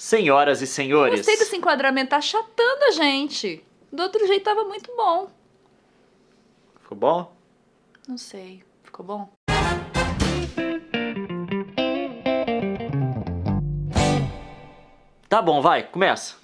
senhoras e senhores. Gostei desse enquadramento, tá achatando a gente. Do outro jeito tava muito bom. Ficou bom? Não sei. Ficou bom? Tá bom, vai, começa.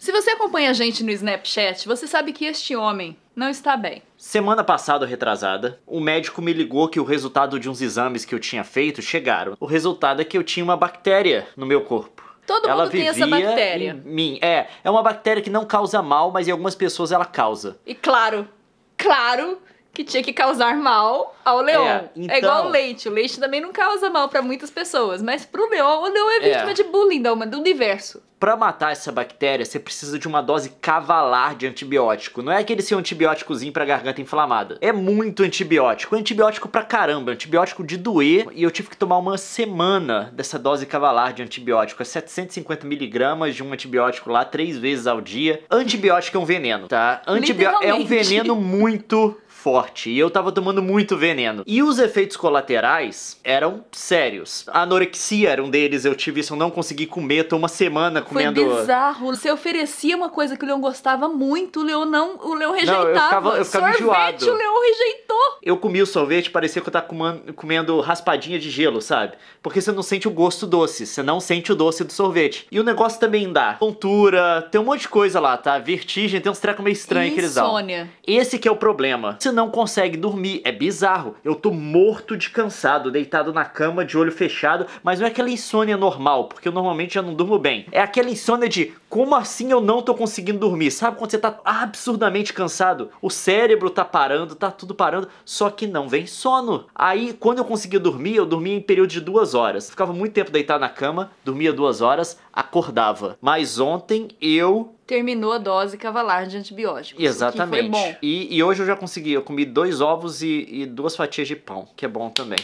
Se você acompanha a gente no Snapchat, você sabe que este homem não está bem. Semana passada, retrasada, um médico me ligou que o resultado de uns exames que eu tinha feito chegaram. O resultado é que eu tinha uma bactéria no meu corpo. Todo ela mundo tem essa bactéria. mim. É, é uma bactéria que não causa mal, mas em algumas pessoas ela causa. E claro, claro que tinha que causar mal ao é, leão. É, então... é igual o leite. O leite também não causa mal para muitas pessoas, mas pro leão, o leão é, é. vítima é. de bullying da, do universo. Para matar essa bactéria, você precisa de uma dose cavalar de antibiótico. Não é aquele seu antibióticozinho pra garganta inflamada. É muito antibiótico. Antibiótico pra caramba, antibiótico de doer. E eu tive que tomar uma semana dessa dose cavalar de antibiótico. É 750 miligramas de um antibiótico lá, três vezes ao dia. Antibiótico é um veneno, tá? Antibiótico é um veneno muito forte. E eu tava tomando muito veneno veneno. E os efeitos colaterais eram sérios. A anorexia era um deles, eu tive isso, eu não consegui comer, tô uma semana comendo. Foi bizarro. Você oferecia uma coisa que o Leon gostava muito, o Leon não. O Leon rejeitava. Não, eu ficava, eu ficava sorvete, enjoado. o Leon rejeitou. Eu comi o sorvete, parecia que eu tava comendo, comendo raspadinha de gelo, sabe? Porque você não sente o gosto doce, você não sente o doce do sorvete. E o negócio também dá tontura, tem um monte de coisa lá, tá? Vertigem, tem uns trecos meio estranhos que eles dão. Insônia. Esse que é o problema. Você não consegue dormir, é bizarro carro, eu tô morto de cansado, deitado na cama, de olho fechado, mas não é aquela insônia normal, porque eu normalmente já não durmo bem. É aquela insônia de como assim eu não tô conseguindo dormir? Sabe quando você tá absurdamente cansado? O cérebro tá parando, tá tudo parando, só que não vem sono. Aí, quando eu conseguia dormir, eu dormia em período de duas horas. Ficava muito tempo deitado na cama, dormia duas horas, acordava. Mas ontem eu terminou a dose cavalar de antibióticos. Exatamente. E, e, hoje eu já consegui, eu comi dois ovos e, e duas fatias de pão, que é bom também.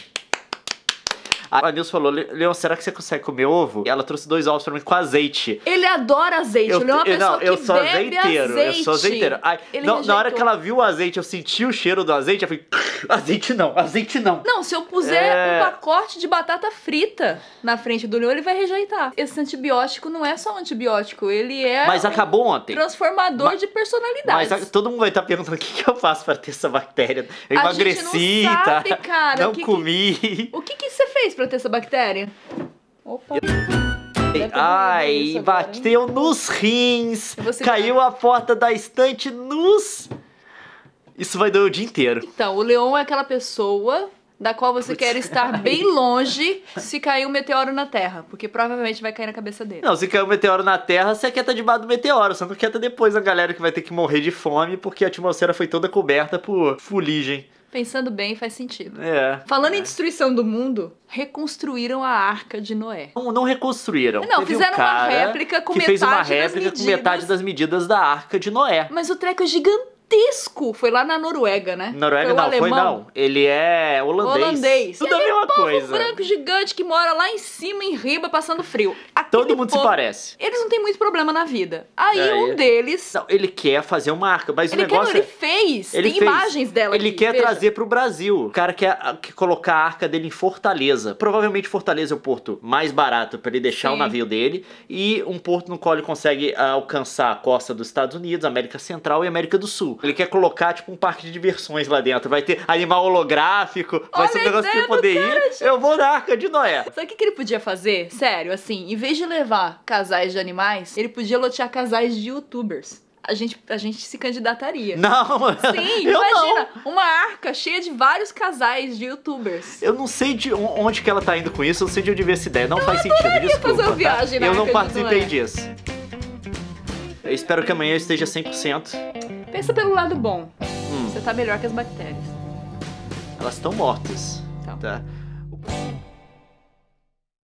A Nilce falou: Leon, será que você consegue comer ovo? E ela trouxe dois ovos pra mim com azeite. Ele adora azeite. Eu, ele é uma pessoa não, que eu sou azeiteiro, azeite. Eu sou azeiteiro. Ai, não, na hora que ela viu o azeite, eu senti o cheiro do azeite. Eu falei: azeite não, azeite não. Não, se eu puser é... um pacote de batata frita na frente do Leon, ele vai rejeitar. Esse antibiótico não é só um antibiótico, ele é. Mas acabou ontem. Transformador mas, de personalidade. Mas todo mundo vai estar perguntando o que, que eu faço pra ter essa bactéria. Eu a emagreci, gente não tá? sabe, tá? cara, não que, comi. Que, o fez pra ter essa bactéria? Opa. Ai, bateu agora, nos rins, caiu a porta da estante nos... Isso vai doer o dia inteiro. Então, o leão é aquela pessoa da qual você Putz, quer estar ai. bem longe se cair um meteoro na Terra, porque provavelmente vai cair na cabeça dele. Não, se cair um meteoro na Terra, você quer estar tá debaixo do meteoro, você não quer estar tá depois a galera que vai ter que morrer de fome porque a atmosfera foi toda coberta por fuligem. Pensando bem, faz sentido. É. Falando é. em destruição do mundo, reconstruíram a arca de Noé. Não, não reconstruíram. Não, Teve fizeram um uma réplica com que metade fez uma réplica com metade das medidas da arca de Noé. Mas o treco é gigantesco Foi lá na Noruega, né? Noruega foi não, alemão. foi não. Ele é holandês. Holandês. Tudo a mesma coisa. Um branco gigante que mora lá em cima, em riba, passando frio. Todo mundo povo, se parece. Eles não têm muito problema na vida. Aí é, um deles. Não, ele quer fazer uma arca mas ele o negócio. Quer, é, ele fez. Ele tem fez. imagens dela. Ele aqui, quer veja. trazer pro Brasil. O cara quer, ah, quer, colocar a arca dele em Fortaleza. Provavelmente Fortaleza é o porto mais barato para ele deixar Sim. o navio dele. E um porto no qual ele consegue ah, alcançar a costa dos Estados Unidos, América Central e América do Sul. Ele quer colocar, tipo, um parque de diversões lá dentro. Vai ter animal holográfico, Olha vai ser um negócio que eu poder ir. Gente. Eu vou na arca de Noé. Sabe o que, que ele podia fazer? Sério, assim, em vez de levar casais de animais, ele podia lotear casais de youtubers a gente, a gente se candidataria. Não, Sim, imagina, não. uma arca cheia de vários casais de youtubers. Eu não sei de onde que ela tá indo com isso, eu não sei de onde veio essa ideia, não eu faz sentido, desculpa. tá? Eu não participei disso. Eu espero que amanhã eu esteja 100%. Pensa pelo lado bom. Hum. Você tá melhor que as bactérias. Elas estão mortas. Então. Tá.